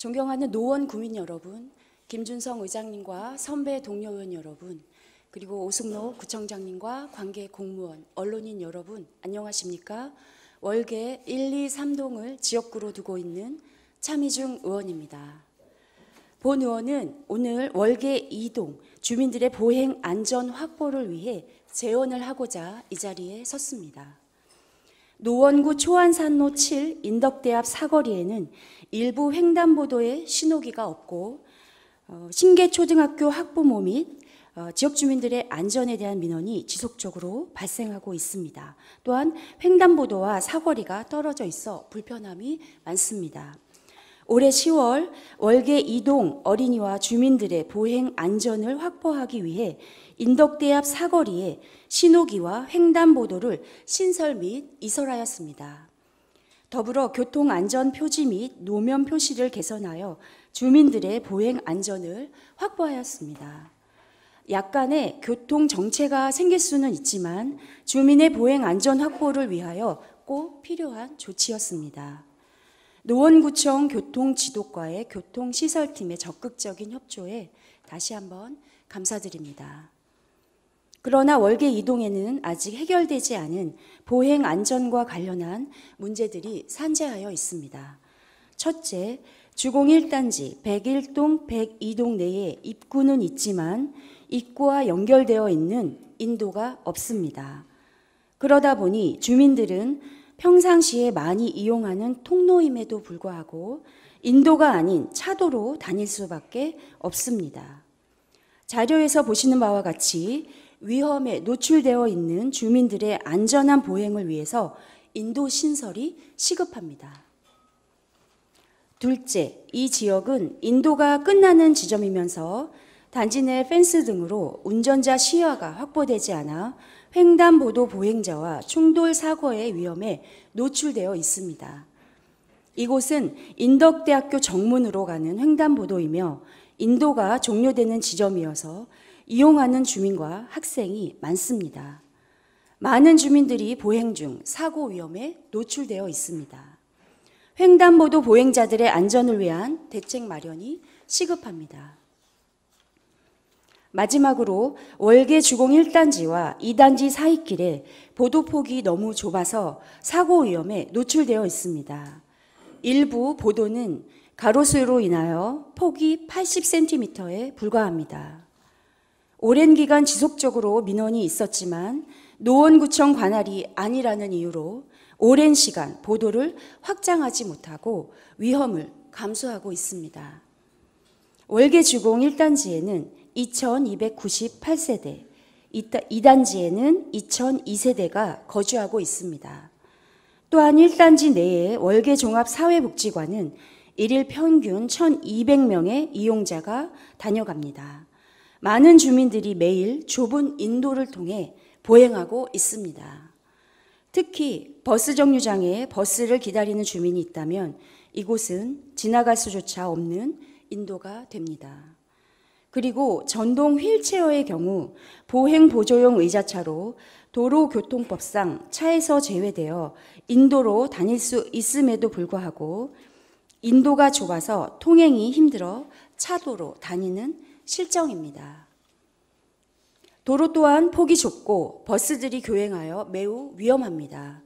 존경하는 노원 구민 여러분, 김준성 의장님과 선배 동료 의원 여러분, 그리고 오승로 구청장님과 관계 공무원, 언론인 여러분, 안녕하십니까? 월계 1, 2, 3동을 지역구로 두고 있는 차미중 의원입니다. 본 의원은 오늘 월계 2동 주민들의 보행 안전 확보를 위해 재원을 하고자 이 자리에 섰습니다. 노원구 초안산로 7 인덕대 앞 사거리에는 일부 횡단보도에 신호기가 없고 어, 신계초등학교 학부모 및 어, 지역 주민들의 안전에 대한 민원이 지속적으로 발생하고 있습니다. 또한 횡단보도와 사거리가 떨어져 있어 불편함이 많습니다. 올해 10월 월계 이동 어린이와 주민들의 보행 안전을 확보하기 위해 인덕대 앞 사거리에 신호기와 횡단보도를 신설 및 이설하였습니다. 더불어 교통안전 표지 및 노면 표시를 개선하여 주민들의 보행 안전을 확보하였습니다. 약간의 교통 정체가 생길 수는 있지만 주민의 보행 안전 확보를 위하여 꼭 필요한 조치였습니다. 노원구청 교통지도과의 교통시설팀의 적극적인 협조에 다시 한번 감사드립니다. 그러나 월계 이동에는 아직 해결되지 않은 보행 안전과 관련한 문제들이 산재하여 있습니다. 첫째, 주공 1단지 101동 102동 내에 입구는 있지만 입구와 연결되어 있는 인도가 없습니다. 그러다 보니 주민들은 평상시에 많이 이용하는 통로임에도 불구하고 인도가 아닌 차도로 다닐 수밖에 없습니다. 자료에서 보시는 바와 같이 위험에 노출되어 있는 주민들의 안전한 보행을 위해서 인도 신설이 시급합니다. 둘째, 이 지역은 인도가 끝나는 지점이면서 단지 내 펜스 등으로 운전자 시야가 확보되지 않아 횡단보도 보행자와 충돌 사고의 위험에 노출되어 있습니다. 이곳은 인덕대학교 정문으로 가는 횡단보도이며 인도가 종료되는 지점이어서 이용하는 주민과 학생이 많습니다. 많은 주민들이 보행 중 사고 위험에 노출되어 있습니다. 횡단보도 보행자들의 안전을 위한 대책 마련이 시급합니다. 마지막으로 월계 주공 1단지와 2단지 사이길에 보도폭이 너무 좁아서 사고 위험에 노출되어 있습니다. 일부 보도는 가로수로 인하여 폭이 80cm에 불과합니다. 오랜 기간 지속적으로 민원이 있었지만 노원구청 관할이 아니라는 이유로 오랜 시간 보도를 확장하지 못하고 위험을 감수하고 있습니다. 월계 주공 1단지에는 2298세대, 이 단지에는 2002세대가 거주하고 있습니다. 또한 1단지 내에 월계 종합 사회복지관은 1일 평균 1,200명의 이용자가 다녀갑니다. 많은 주민들이 매일 좁은 인도를 통해 보행하고 있습니다. 특히 버스 정류장에 버스를 기다리는 주민이 있다면 이곳은 지나갈 수조차 없는 인도가 됩니다. 그리고 전동 휠체어의 경우 보행 보조용 의자차로 도로교통법상 차에서 제외되어 인도로 다닐 수 있음에도 불구하고 인도가 좁아서 통행이 힘들어 차도로 다니는 실정입니다. 도로 또한 폭이 좁고 버스들이 교행하여 매우 위험합니다.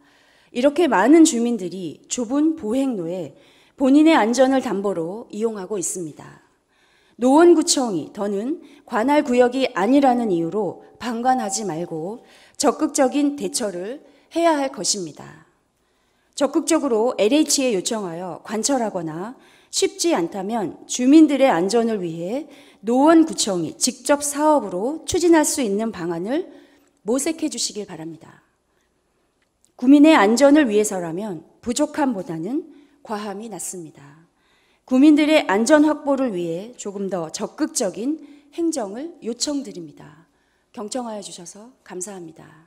이렇게 많은 주민들이 좁은 보행로에 본인의 안전을 담보로 이용하고 있습니다. 노원구청이 더는 관할 구역이 아니라는 이유로 방관하지 말고 적극적인 대처를 해야 할 것입니다. 적극적으로 LH에 요청하여 관철하거나 쉽지 않다면 주민들의 안전을 위해 노원구청이 직접 사업으로 추진할 수 있는 방안을 모색해 주시길 바랍니다. 국민의 안전을 위해서라면 부족함보다는 과함이 낫습니다. 국민들의 안전 확보를 위해 조금 더 적극적인 행정을 요청드립니다. 경청하여 주셔서 감사합니다.